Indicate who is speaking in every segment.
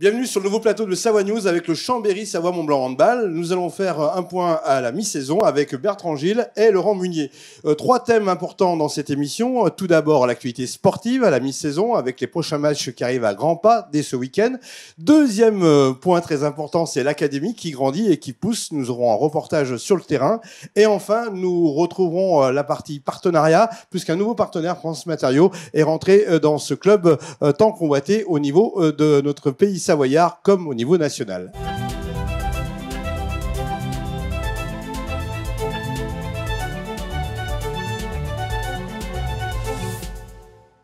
Speaker 1: Bienvenue sur le nouveau plateau de Savoie News avec le Chambéry Savoie Mont Blanc Handball. Nous allons faire euh, un point à la mi-saison avec Bertrand Gilles et Laurent Munier. Euh, trois thèmes importants dans cette émission. Euh, tout d'abord, l'actualité sportive à la mi-saison avec les prochains matchs qui arrivent à grands pas dès ce week-end. Deuxième point très important, c'est l'académie qui grandit et qui pousse. Nous aurons un reportage sur le terrain. Et enfin, nous retrouverons la partie partenariat puisqu'un nouveau partenaire France Matériaux est rentré dans ce club tant convoité au niveau de notre pays savoyard comme au niveau national.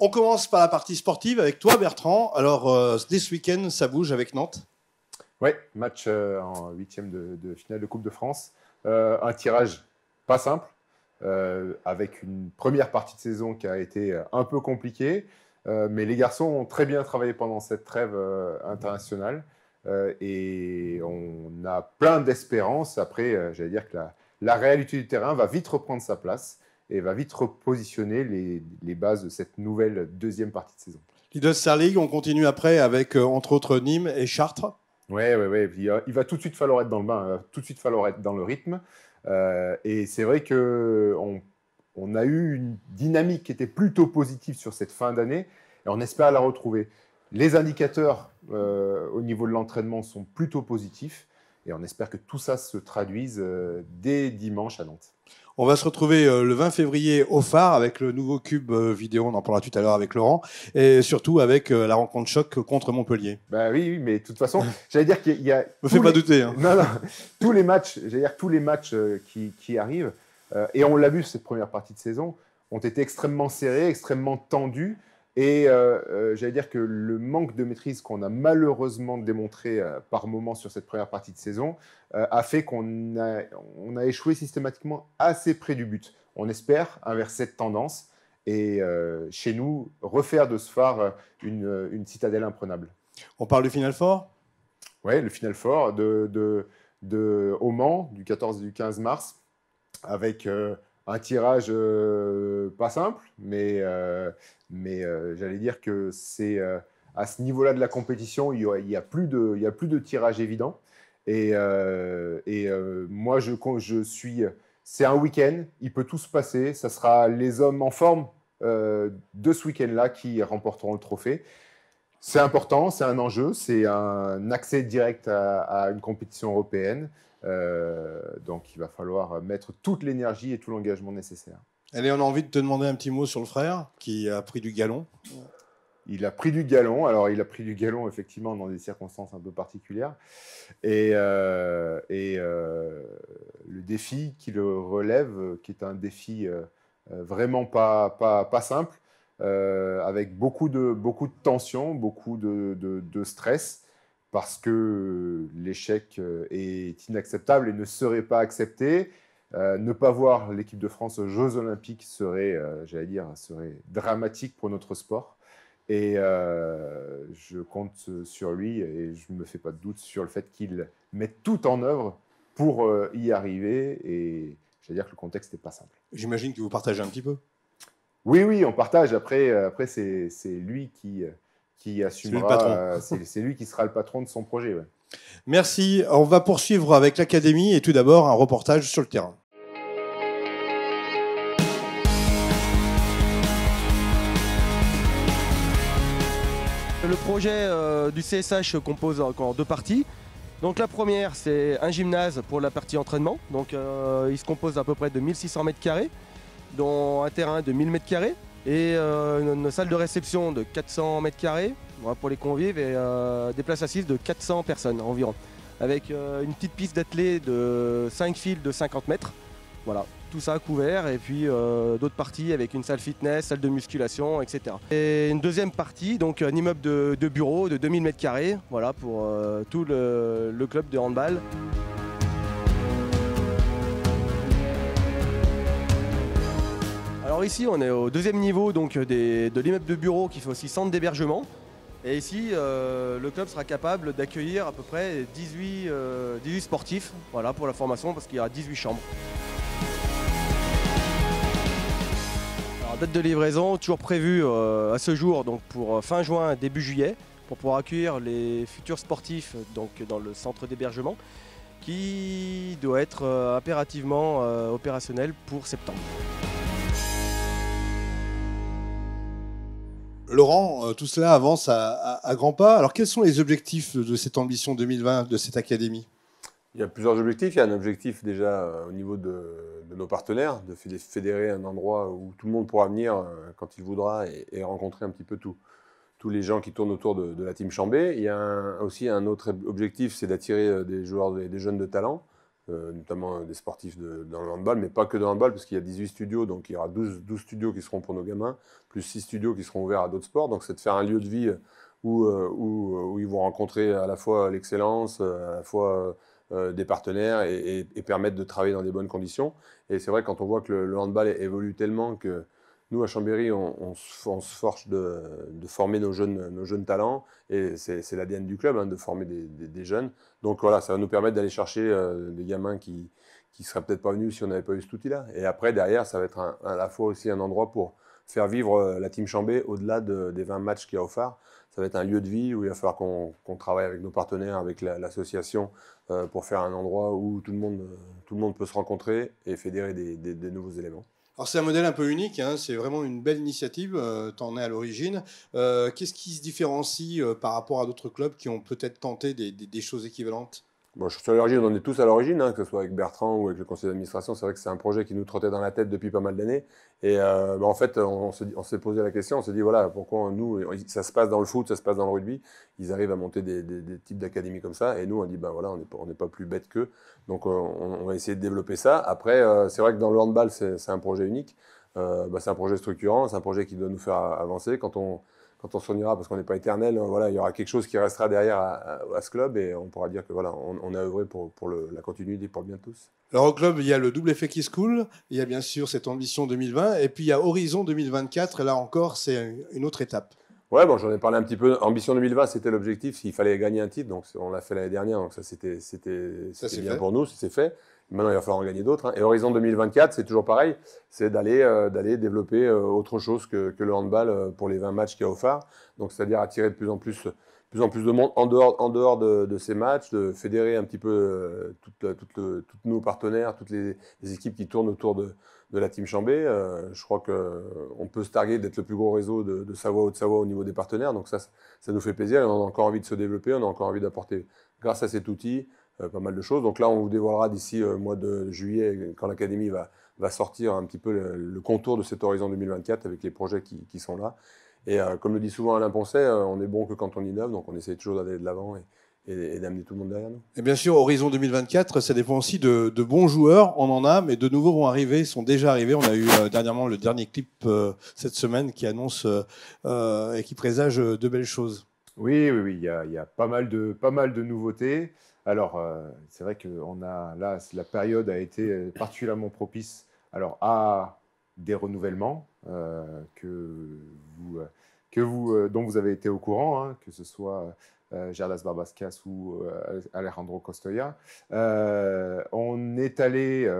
Speaker 1: On commence par la partie sportive avec toi Bertrand. Alors, euh, dès ce week-end,
Speaker 2: ça bouge avec Nantes Oui, match euh, en huitième de, de, finale de Coupe de France. Euh, un tirage pas simple, avec une première partie de saison qui a été un peu compliquée. Euh, mais les garçons ont très bien travaillé pendant cette trêve euh, internationale. Euh, et on a plein d'espérance. Après, j'allais dire que la, réalité du terrain va vite reprendre sa place et va vite repositionner les, bases de cette nouvelle deuxième partie de saison.
Speaker 1: Leaders Star League, on continue après avec, entre autres,
Speaker 2: Nîmes et Chartres. Oui, ouais, ouais. Il, va tout de suite falloir être dans le bain, tout de suite falloir être dans le rythme. et c'est vrai qu'on on a eu une dynamique qui était plutôt positive sur cette fin d'année et on espère la retrouver. Les indicateurs euh, au niveau de l'entraînement sont plutôt positifs et on espère que tout ça se traduise euh, dès dimanche à Nantes.
Speaker 1: On va se retrouver euh, le 20 février au phare avec le nouveau cube vidéo, on en parlera tout à l'heure avec Laurent, et surtout avec la rencontre choc contre Montpellier.
Speaker 2: Bah oui, mais de toute façon, j'allais dire qu'il y a... Me fais pas douter. Hein. Non, non, tous les matchs, j'allais dire tous les matchs qui arrivent euh, et on l'a vu cette première partie de saison, ont été extrêmement serrés, extrêmement tendus. Et euh, euh, j'allais dire que le manque de maîtrise qu'on a malheureusement démontré par moment sur cette première partie de saison a fait qu'on a, échoué systématiquement assez près du but. On espère inverser cette tendance et chez nous refaire de ce phare une, citadelle imprenable. On parle du final fort Oui, le final fort de, de, de, au du 14 et du 15 mars avec euh, un tirage euh, pas simple, mais, euh, mais j'allais dire que c'est à ce niveau-là de la compétition, il n'y a, a, plus de tirage évident. Et, moi, je, suis. C'est un week-end, il peut tout se passer. Ça sera les hommes en forme de ce week-end-là qui remporteront le trophée. C'est important, c'est un enjeu, c'est un accès direct à une compétition européenne. Euh, donc il va falloir mettre toute l'énergie et tout l'engagement nécessaire. Allez, on a envie de te demander un petit mot sur le frère qui a pris du galon. Il a pris du galon. Alors, il a pris du galon, effectivement, dans des circonstances un peu particulières. Et, euh, euh, le défi qui le relève, qui est un défi vraiment pas, simple, avec beaucoup de, beaucoup de tension, beaucoup de stress parce que euh, l'échec euh, est inacceptable et ne serait pas accepté. Euh, ne pas voir l'équipe de France aux Jeux Olympiques serait, j'allais dire, serait dramatique pour notre sport. Et je compte sur lui et je ne me fais pas de doute sur le fait qu'il mette tout en œuvre pour y arriver. Et j'allais dire que le contexte n'est pas simple. J'imagine que vous partagez un petit peu. Oui, oui, on partage. Après, après c'est lui qui euh, c'est lui, qui sera le patron de son projet.
Speaker 1: Merci. On va poursuivre avec l'académie et tout d'abord un reportage sur le terrain.
Speaker 3: Le projet euh, du CSH se compose en deux parties. Donc la première, c'est un gymnase pour la partie entraînement. Donc euh, il se compose à peu près de 1600 m2, dont un terrain de 1000 m2 et euh, une, salle de réception de 400 mètres carrés pour les convives et euh, des places assises de 400 personnes environ avec euh, une petite piste d'athlée de 5 fils de 50 mètres. Voilà, tout ça couvert et puis d'autres parties avec une salle fitness, salle de musculation, etc. Et une deuxième partie, donc un immeuble de, bureau bureaux de 2000 m2, voilà, pour tout le, club de handball. ici, on est au deuxième niveau donc, euh, de l'immeuble de bureau qui fait aussi centre d'hébergement. Et ici, euh, le club sera capable d'accueillir à peu près 18, euh, sportifs pour la formation parce qu'il y aura 18 chambres. date de livraison, toujours prévue à ce jour, donc pour fin juin, début juillet, pour pouvoir accueillir les futurs sportifs donc, dans le centre d'hébergement qui doit être
Speaker 1: impérativement opérationnel pour septembre. Laurent, euh, tout cela avance à, grands pas. Alors quels sont les
Speaker 4: objectifs de cette ambition 2020 de cette académie Il y a plusieurs objectifs. Il y a un objectif déjà euh, au niveau de, nos partenaires, de fédérer un endroit où tout le monde pourra venir euh, quand il voudra et, rencontrer un petit peu tous les gens qui tournent autour de, la team Chambé. Il y a aussi un autre objectif, c'est d'attirer des joueurs, des jeunes de talent euh, notamment euh, des sportifs dans le handball, mais pas que dans le handball, parce qu'il y a 18 studios, donc il y aura 12, studios qui seront pour nos gamins, plus 6 studios qui seront ouverts à d'autres sports. Donc c'est de faire un lieu de vie euh, où, où, ils vont rencontrer à la fois l'excellence, à la fois des partenaires et, permettre de travailler dans des bonnes conditions. Et c'est vrai, quand on voit que le handball évolue tellement que nous, à Chambéry, on, se force de, former nos jeunes, nos jeunes talents, et c'est l'ADN du club, hein, de former des, jeunes. Donc voilà, ça va nous permettre d'aller chercher euh, des gamins qui ne seraient peut-être pas venus si on n'avait pas eu cet outil-là. Et après, derrière, ça va être à la fois aussi un endroit pour faire vivre euh, la team Chambé au-delà des 20 matchs qu'il y a au phare. Ça va être un lieu de vie où il va falloir qu'on travaille avec nos partenaires, avec l'association, euh, pour faire un endroit où tout le, monde, tout le monde peut se rencontrer et fédérer des nouveaux éléments.
Speaker 1: Alors c'est un modèle un peu unique, hein. c'est vraiment une belle initiative, euh, es à l'origine. Euh, qu'est-ce qui se différencie euh, par rapport à d'autres clubs qui ont
Speaker 4: peut-être tenté des choses équivalentes Bon, je suis à l'origine, on est tous à l'origine, hein, que ce soit avec Bertrand ou avec le conseil d'administration. C'est vrai que c'est un projet qui nous trottait dans la tête depuis pas mal d'années. Et euh, bah, en fait, on, s'est posé la question, on s'est dit, voilà, pourquoi nous, ça se passe dans le foot, ça se passe dans le rugby, ils arrivent à monter des, types d'académies comme ça. Et nous, on dit, ben voilà, on n'est pas plus bête qu'eux. Donc, on, va essayer de développer ça. Après, euh, c'est vrai que dans le handball, c'est un projet unique. Euh, bah, c'est un projet structurant, c'est un projet qui doit nous faire avancer. Quand on, quand on s'en ira, parce qu'on n'est pas éternel, euh, voilà, il y aura quelque chose qui restera derrière à, ce club et on pourra dire que voilà, on, a œuvré pour, la continuité pour le bien de tous. Alors au
Speaker 1: club, il y a le double effet qui se coule, il y a bien sûr cette ambition 2020 et puis il y a Horizon 2024. Et là encore, c'est une autre étape.
Speaker 4: Ouais, bon, j'en ai parlé un petit peu. Ambition 2020, c'était l'objectif. s'il fallait gagner un titre, donc on l'a fait l'année dernière, donc ça c'était c'était bien pour nous, c'est fait. Maintenant, il va falloir en gagner d'autres. Hein. Et Horizon 2024, c'est toujours pareil, c'est d'aller euh, développer euh, autre chose que, le handball euh, pour les 20 matchs qu'il y a au phare. Donc, c'est-à-dire attirer de plus en plus, plus en plus de monde en dehors, en dehors de, ces matchs, de fédérer un petit peu tous toutes nos partenaires, toutes les, équipes qui tournent autour de, la Team Chambé. je crois qu'on peut se targuer d'être le plus gros réseau de, Savoie ou Savoie au niveau des partenaires. Donc, ça, ça nous fait plaisir on a encore envie de se développer, on a encore envie d'apporter, grâce à cet outil, euh, pas mal de choses. Donc là, on vous dévoilera d'ici le euh, mois de juillet, quand l'Académie va, va sortir un petit peu le, contour de cet horizon 2024 avec les projets qui, qui sont là. Et euh, comme le dit souvent Alain Poncet, on est bon que quand on innove, donc on essaie toujours d'aller de l'avant et, d'amener tout le monde derrière nous.
Speaker 1: Et bien sûr, Horizon 2024, ça dépend aussi de, de, bons joueurs. On en a, mais de nouveaux vont arriver, sont déjà arrivés. On a eu dernièrement le dernier clip cette semaine
Speaker 2: qui annonce et qui présage de belles choses. Oui, oui, oui, il y a, y a pas, mal de, pas mal de nouveautés. Alors, euh, c'est vrai que on a, là, la période a été euh, particulièrement propice alors, à des renouvellements euh, que vous, que vous, dont vous avez été au courant, hein, que ce soit Gerdas Barbascas ou Alejandro Costoya. on est allé,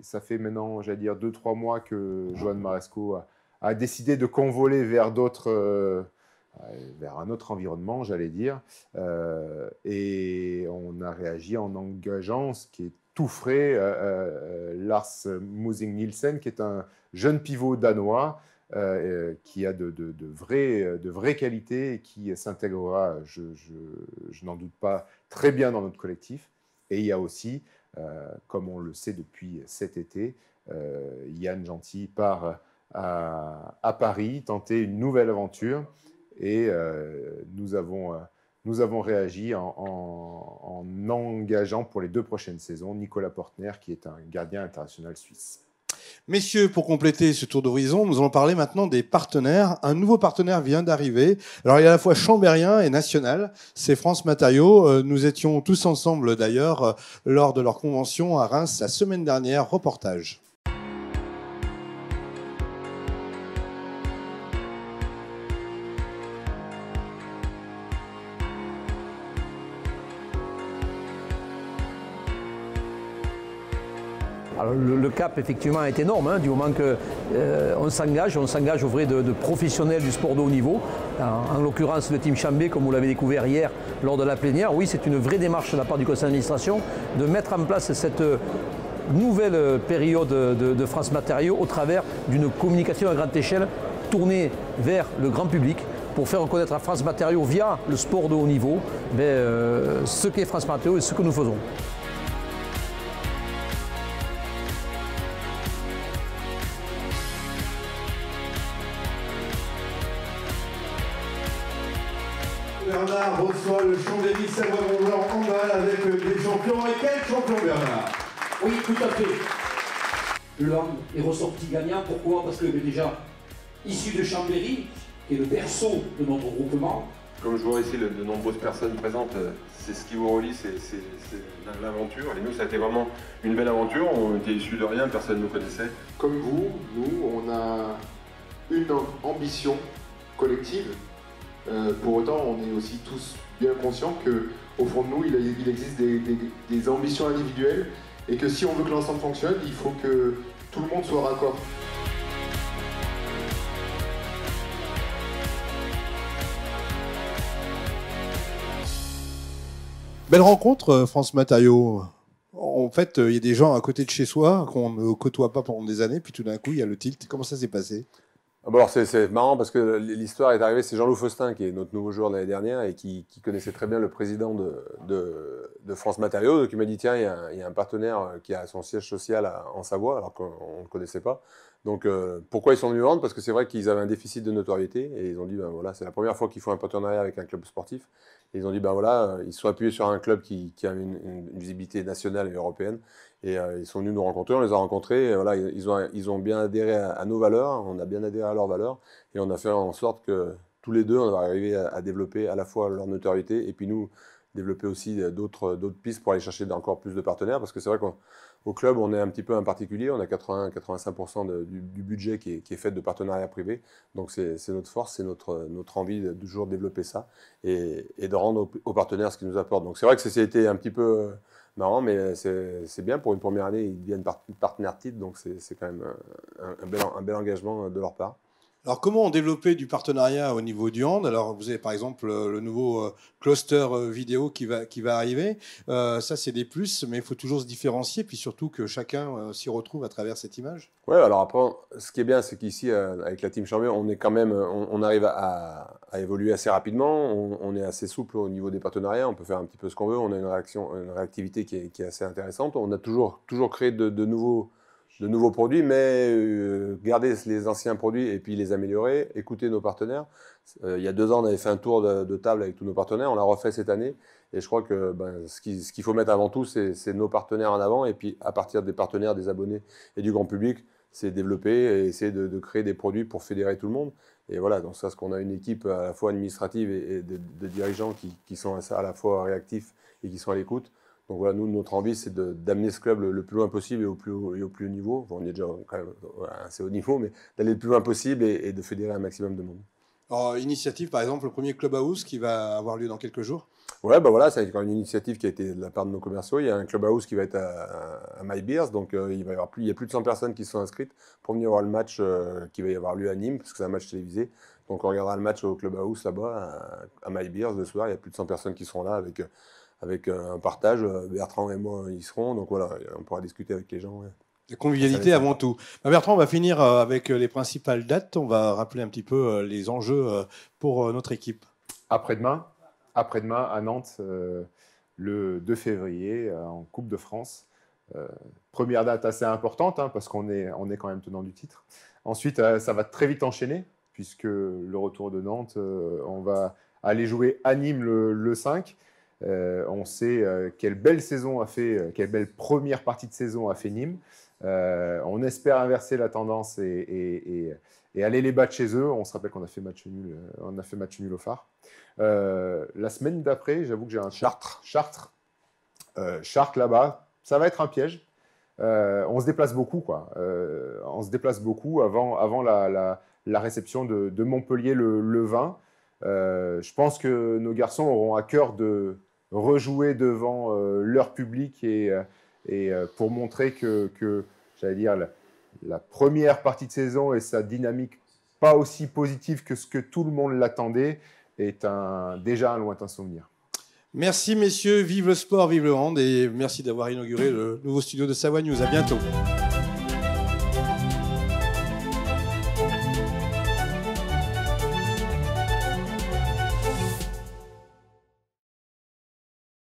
Speaker 2: ça fait maintenant, j'allais dire, deux, trois mois que Joan Maresco a décidé de convoler vers d'autres euh, vers un autre environnement, j'allais dire. Euh, et on a réagi en engageant ce qui est tout frais, euh, Lars Musing Nielsen, qui est un jeune pivot danois qui a de, vraies, qualités et qui s'intégrera, je, n'en doute pas, très bien dans notre collectif. Et il y a aussi, comme on le sait depuis cet été, Yann Gentil part à Paris tenter une nouvelle aventure. Et euh, nous avons euh, nous avons réagi en, engageant pour les deux prochaines saisons Nicolas Portner, qui est un gardien international suisse.
Speaker 1: Messieurs, pour compléter ce tour d'horizon, nous allons parler maintenant des partenaires. Un nouveau partenaire vient d'arriver. Alors, il est à la fois chambérien et national. C'est France Matériaux. Euh, nous étions tous ensemble, d'ailleurs, lors de leur convention à Reims la semaine dernière. Reportage.
Speaker 3: le, cap, effectivement, est énorme. Hein, du moment qu'on euh, s'engage, on s'engage auprès de, de, professionnels du sport de haut niveau. En, l'occurrence, le Team Chambé, comme vous l'avez découvert hier lors de la plénière, oui, c'est une vraie démarche de la part du conseil d'administration de mettre en place cette euh, nouvelle euh, période de, France Matériaux au travers d'une communication à grande échelle tournée vers le grand public pour faire reconnaître à France Matériaux via le sport de haut niveau ben, ce qu'est France Matériaux et ce que nous faisons.
Speaker 1: le Chambéry, Savoie-Mont-Blanc, en avec des champions. Et quel champion, Bernard Oui, tout à
Speaker 4: fait. L'homme est ressorti gagnant. Pourquoi Parce que déjà issu de Chambéry, qui est le berceau de notre groupement. Comme je vois ici de nombreuses personnes présentes, euh, c'est ce qui vous relie, c'est l'aventure. Et nous, ça a été vraiment une belle aventure.
Speaker 2: On était issus de rien, personne ne nous connaissait. Comme vous, nous, on a une ambition collective euh, pour autant, on est aussi tous bien conscients qu'au fond de nous, il, existe des, ambitions individuelles et que si on veut que l'ensemble fonctionne, il faut que tout le monde soit raccord.
Speaker 1: Belle rencontre, euh, France Matériaux. En fait, euh, il y a des gens à côté de chez soi qu'on ne côtoie pas pendant des années, puis tout d'un coup, il y a le tilt. Comment ça s'est passé
Speaker 4: ah bah alors c'est marrant parce que l'histoire est arrivée, c'est Jean-Loup Faustin qui est notre nouveau joueur l'année dernière et qui, connaissait très bien le président de, France Matériaux, donc il m'a dit tiens, il y, a un, partenaire qui a son siège social en Savoie, alors qu'on ne le connaissait pas. Donc, euh, pourquoi ils sont venus vendre Parce que c'est vrai qu'ils avaient un déficit de notoriété et ils ont dit, ben voilà, c'est la première fois qu'ils font un partenariat avec un club sportif. ils ont dit, ben voilà, euh, ils sont appuyés sur un club qui, a une, visibilité nationale et européenne. Et euh, ils sont venus nous rencontrer, on les a rencontrés. ils ont, ils ont bien adhéré à, nos valeurs, on a bien adhéré à leurs valeurs. Et on a fait en sorte que tous les deux, on va arriver à développer à la fois leur notoriété et puis nous, développer aussi euh, euh, d'autres pistes pour aller chercher encore plus de partenaires, parce que c'est vrai qu'au club, on est un petit peu un particulier, on a 80-85% du, budget qui est, fait de partenariats privés, donc c'est notre force, c'est notre, euh, notre envie de toujours développer ça et, de rendre aux, partenaires ce qu'ils nous apportent. Donc c'est vrai que été un petit peu marrant, mais c'est bien pour une première année, ils deviennent partenaires titres, donc c'est quand même un bel engagement de leur part. Alors,
Speaker 1: comment on développer du partenariat au niveau du hand Alors, vous avez par exemple euh, le nouveau euh, cluster euh, vidéo qui va, qui va arriver. ça, c'est des plus, mais il faut toujours se différencier, puis surtout que chacun s'y retrouve à travers cette image.
Speaker 4: Oui, alors après, ce qui est bien, c'est qu'ici, avec la Team Champion, on est quand même, on, arrive à, évoluer assez rapidement. On, est assez souple au niveau des partenariats. On peut faire un petit peu ce qu'on veut. On a une, réaction, une réactivité qui est, qui est, assez intéressante. On a toujours, toujours créé de, de nouveaux de nouveaux produits, mais euh, garder les anciens produits et puis les améliorer, écouter nos partenaires. Euh, il y a deux ans, on avait fait un tour de, table avec tous nos partenaires, on l'a refait cette année, et je crois que ben, ce qu'il faut mettre avant tout, c'est nos partenaires en avant, et puis à partir des partenaires, des abonnés et du grand public, c'est développer et essayer de, créer des produits pour fédérer tout le monde. Et voilà, donc ça, ce qu'on a une équipe euh, à la fois administrative et, de, dirigeants qui sont à la fois réactifs et qui sont à l'écoute. Donc voilà, nous, notre envie, c'est d'amener ce club le, plus loin possible et au plus haut, au plus haut niveau. on est déjà quand même euh, assez haut niveau, mais d'aller le plus loin possible et, de fédérer un maximum de monde.
Speaker 1: Alors, initiative, par exemple, le premier club house qui va avoir lieu dans quelques jours
Speaker 4: Ouais, ben voilà, c'est une initiative qui a été de la part de nos commerciaux. Il y a un club house qui va être à, à, My donc euh, il, va y avoir plus, il y a plus de 100 personnes qui sont inscrites pour venir voir le match euh, qui va y avoir lieu à Nîmes, parce que c'est un match télévisé. Donc on regardera le match au club house, là-bas, à, My Beers le soir. Il y a plus de 100 personnes qui seront là avec avec euh, un partage. Euh, Bertrand et moi y seront, donc voilà, on pourra discuter avec les gens.
Speaker 1: La convivialité avant tout. Bah, Bertrand, on va finir euh, avec les principales dates. On va rappeler un petit
Speaker 2: peu les enjeux pour notre équipe. Après-demain, après-demain à Nantes, le 2 février, en Coupe de France. première date assez importante, hein, parce qu'on est, on est quand même tenant du titre. Ensuite, ça va très vite enchaîner, puisque le retour de Nantes, on va aller jouer à Nîmes le, le 5. Euh, on sait euh, quelle belle saison a fait, euh, quelle belle première partie de saison a fait Nîmes. on espère inverser la tendance et, aller les battre chez eux. On se rappelle qu'on a fait match nul, on a fait match nul au phare. la semaine d'après, j'avoue que j'ai un Chartres. Chartres, là-bas, ça va être un piège. on se déplace beaucoup, quoi. on se déplace beaucoup avant, avant la, réception de, Montpellier le, le 20. je pense que nos garçons auront à cœur de, rejouer devant euh, leur public et, euh, euh, pour montrer que, j'allais dire, la, première partie de saison et sa dynamique pas aussi positive que ce que tout le monde l'attendait est déjà un lointain souvenir.
Speaker 1: Merci messieurs, vive le sport, vive le hand et merci d'avoir inauguré le nouveau studio de Savoie News. À bientôt.